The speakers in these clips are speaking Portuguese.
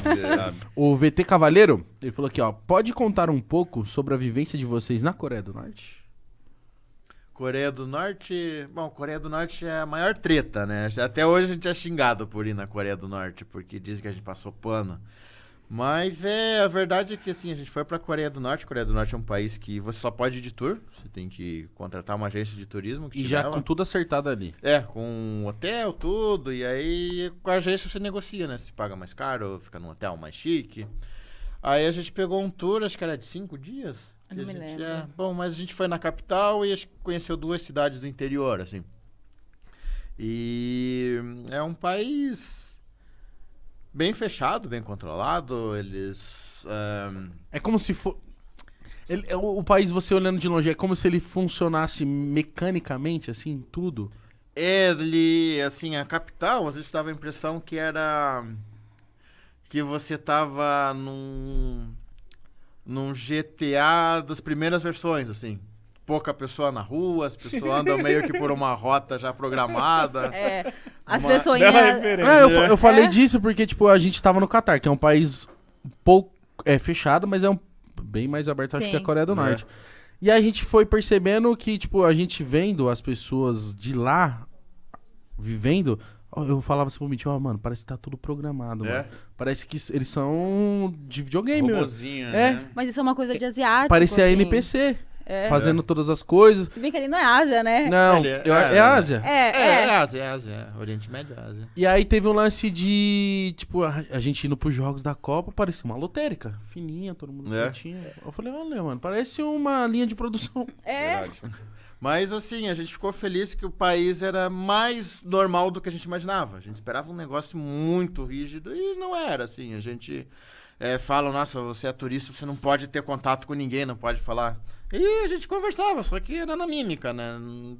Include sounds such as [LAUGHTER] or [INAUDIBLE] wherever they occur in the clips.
[LAUGHS] o VT Cavaleiro, ele falou aqui, ó. Pode contar um pouco sobre a vivência de vocês na Coreia do Norte? Coreia do Norte. Bom, Coreia do Norte é a maior treta, né? Até hoje a gente é xingado por ir na Coreia do Norte, porque dizem que a gente passou pano. Mas é, a verdade é que assim, a gente foi pra Coreia do Norte. A Coreia do Norte é um país que você só pode ir de tour. Você tem que contratar uma agência de turismo. e já leva. com tudo acertado ali. É, com hotel, tudo. E aí com a agência você negocia, né? Se paga mais caro, fica num hotel mais chique. Aí a gente pegou um tour, acho que era de cinco dias. Eu não me lembro. É... Bom, mas a gente foi na capital e conheceu duas cidades do interior, assim. E hum, é um país bem fechado, bem controlado. Eles. Um... É como se for. Ele, é o, o, país, você olhando de longe, é como se ele funcionasse mecanicamente, assim, tudo? Ele, assim, a capital, às vezes dava a impressão que era. que você tava num. num GTA das primeiras versões, assim pouca pessoa na rua, as pessoas andam meio que por uma rota já programada. [LAUGHS] É, as uma... pessoas... É, eu, né? eu falei é? disso porque, tipo, a gente tava no Catar, que é um país pouco é, fechado, mas é um bem mais aberto, Sim. acho que a Coreia do é. Norte. É. E a gente foi percebendo que, tipo, a gente vendo as pessoas de lá vivendo, eu falava assim pro Mitch, ó, oh, mano, parece que tá tudo programado, é? mano. Parece que eles são de videogame, Robozinho, é. né? Mas isso é uma coisa de asiático, Parecia assim. NPC. É. Fazendo todas as coisas. Se bem que ele não é Ásia, né? Não, é, eu, é, é, é, é, Ásia. É, Ásia, é Ásia. Oriente Médio, Ásia. E aí teve um lance de, tipo, a, a gente indo pros jogos da Copa, parecia uma lotérica. Fininha, todo mundo é. Eu falei, olha, mano, parece uma linha de produção. [LAUGHS] É. Verdade. Mas assim, a gente ficou feliz que o país era mais normal do que a gente imaginava. A gente esperava um negócio muito rígido e não era assim. A gente é, falam, nossa, você é turista, você não pode ter contato com ninguém, não pode falar. E a gente conversava, só que era na mímica, né?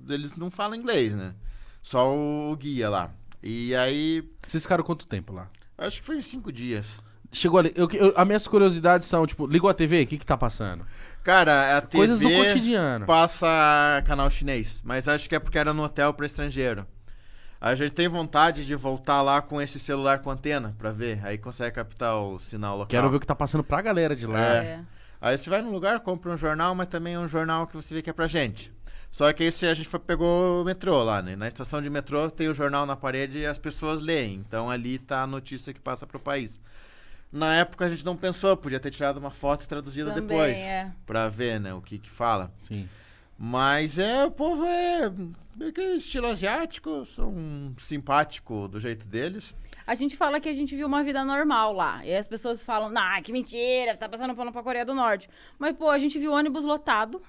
Eles não falam inglês, né? Só o guia lá. E aí. Vocês ficaram quanto tempo lá? Acho que foi uns cinco dias. Chegou ali. Eu, eu, as minhas curiosidades são, tipo, ligou a TV, o que que tá passando? Cara, a TV. Coisas do cotidiano. Passa canal chinês. Mas acho que é porque era no hotel para estrangeiro. A gente tem vontade de voltar lá com esse celular com antena pra ver. Aí consegue captar o sinal local. Quero ver o que tá passando pra galera de lá. É. é. Aí você vai num lugar, compra um jornal, mas também é um jornal que você vê que é pra gente. Só que aí se a gente foi, pegou o metrô lá, né? Na estação de metrô tem o jornal na parede e as pessoas leem. Então ali tá a notícia que passa pro país. Na época a gente não pensou, podia ter tirado uma foto e traduzido depois. É. Pra ver, né, o que que fala. Sim. Mas é, o povo é. é que é estilo asiático, são simpático do jeito deles. A gente fala que a gente viu uma vida normal lá. E as pessoas falam, ah, que mentira, você tá passando pano pra Coreia do Norte. Mas, pô, a gente viu ônibus lotado.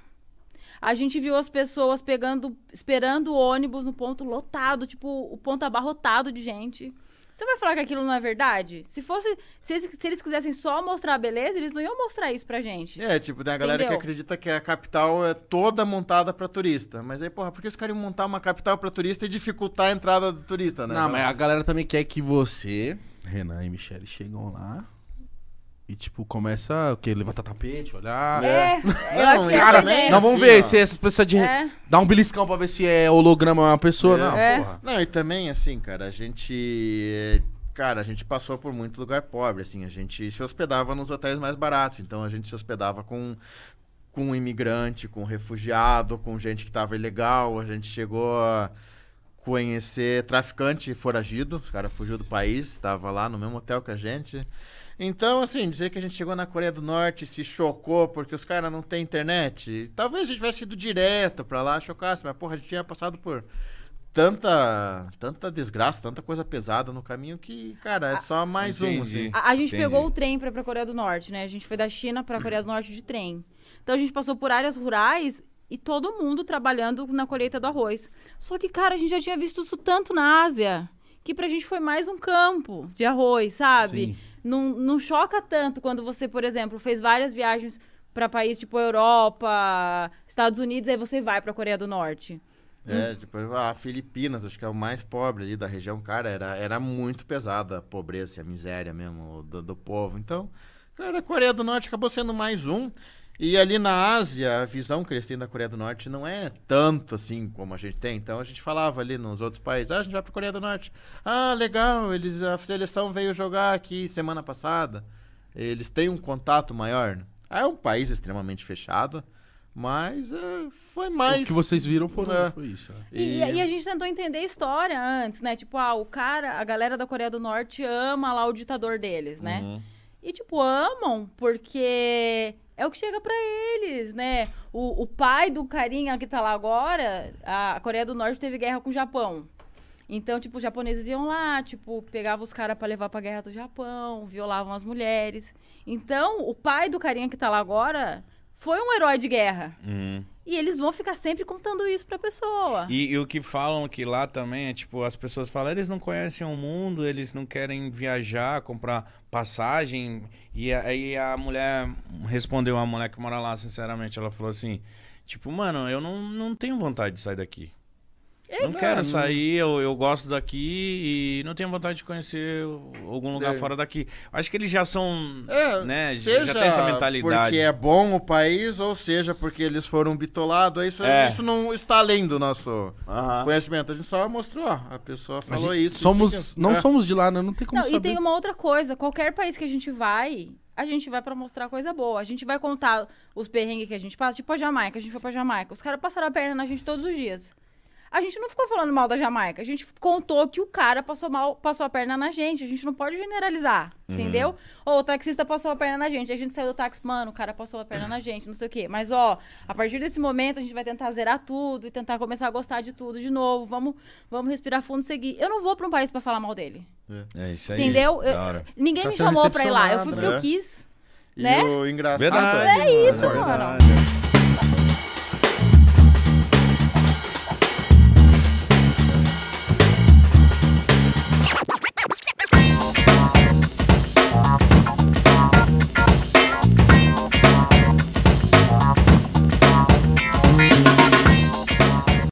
A gente viu as pessoas pegando, esperando o ônibus no ponto lotado, tipo, o ponto abarrotado de gente. Você vai falar que aquilo não é verdade? Se fosse. Se eles, se eles quisessem só mostrar a beleza, eles não iam mostrar isso pra gente. É, tipo, tem a galera Entendeu? que acredita que a capital é toda montada pra turista. Mas aí, porra, por que os caras iam montar uma capital pra turista e dificultar a entrada do turista, né? Não, mas a galera também quer que você, Renan e Michelle, chegam lá e, tipo, começa o quê? Levantar tapete, olhar. É, eu acho que é cara, é não, vamos assim. ver se essas pessoas de. É. Dá um beliscão pra ver se é holograma uma pessoa, é. não, é. porra. Não, e também, assim, cara, a gente. Cara, a gente passou por muito lugar pobre, assim. A gente se hospedava nos hotéis mais baratos. Então a gente se hospedava com, com um imigrante, com um refugiado, com gente que tava ilegal. A gente chegou a conhecer traficante foragido. Os caras fugiu do país, tava lá no mesmo hotel que a gente. Então, assim, dizer que a gente chegou na Coreia do Norte e se chocou porque os caras não têm internet, talvez a gente tivesse ido direto pra lá, chocasse, mas porra, a gente tinha passado por tanta, tanta desgraça, tanta coisa pesada no caminho que, cara, é ah, só mais Entendi. um. Assim. A, a gente Entendi. pegou o trem para a Coreia do Norte, né? A gente foi da China para a Coreia do Norte de trem. Então a gente passou por áreas rurais e todo mundo trabalhando na colheita do arroz. Só que, cara, a gente já tinha visto isso tanto na Ásia que pra gente foi mais um campo de arroz, sabe? Sim não, não choca tanto quando você, por exemplo, fez várias viagens para países tipo Europa, Estados Unidos, aí você vai para a Coreia do Norte. É, tipo, a Filipinas, acho que é o mais pobre ali da região, cara, era, era muito pesada a pobreza e a miséria mesmo do, do povo. Então, cara, a Coreia do Norte acabou sendo mais um. E ali na Ásia, a visão que eles têm da Coreia do Norte não é tanto assim como a gente tem. Então a gente falava ali nos outros países: ah, a gente vai para Coreia do Norte. Ah, legal, eles, a seleção veio jogar aqui semana passada. Eles têm um contato maior. Né? É um país extremamente fechado. Mas eh, foi mais. O que vocês viram é. foi isso. É. E, e... e, a gente tentou entender a história antes, né? Tipo, ah, o cara, a galera da Coreia do Norte ama lá o ditador deles, né? Uhum. E, tipo, amam, porque é o que chega para eles, né? O, o, pai do carinha que tá lá agora, a Coreia do Norte teve guerra com o Japão. Então, tipo, os japoneses iam lá, tipo, pegavam os caras para levar pra guerra do Japão, violavam as mulheres. Então, o pai do carinha que tá lá agora foi um herói de guerra. Uhum. E eles vão ficar sempre contando isso pra pessoa. E, e, o que falam que lá também é tipo, as pessoas falam, eles não conhecem o mundo, eles não querem viajar, comprar passagem. E aí a mulher respondeu, a mulher que mora lá, sinceramente, ela falou assim: Tipo, mano, eu não, não tenho vontade de sair daqui. É, não mano. quero sair, eu, eu gosto daqui e não tenho vontade de conhecer algum lugar é. fora daqui. Acho que eles já são, é, né, seja já tem essa mentalidade. porque é bom o país ou seja porque eles foram bitolados, isso, é. isso não está além do nosso uh -huh. conhecimento. A gente só mostrou, a pessoa falou a isso. Somos, isso não é. somos de lá, né? não tem como não, saber. E tem uma outra coisa, qualquer país que a gente vai, a gente vai para mostrar coisa boa. A gente vai contar os perrengues que a gente passa. Tipo a Jamaica, a gente foi pra Jamaica. Os caras passaram a perna na gente todos os dias. A gente não ficou falando mal da Jamaica. A gente contou que o cara passou mal, passou a perna na gente. A gente não pode generalizar, uhum. entendeu? Ou o taxista passou a perna na gente. A gente saiu do táxi, mano, o cara passou a perna na gente, não sei o quê. Mas, ó, a partir desse momento a gente vai tentar zerar tudo e tentar começar a gostar de tudo de novo. Vamos, vamos respirar fundo e seguir. Eu não vou para um país para falar mal dele. É, é isso aí. Entendeu? Eu, ninguém tá me chamou pra ir lá. Eu fui porque eu né? quis. E né? o engraçado. Verdade, é isso, mano. Verdade.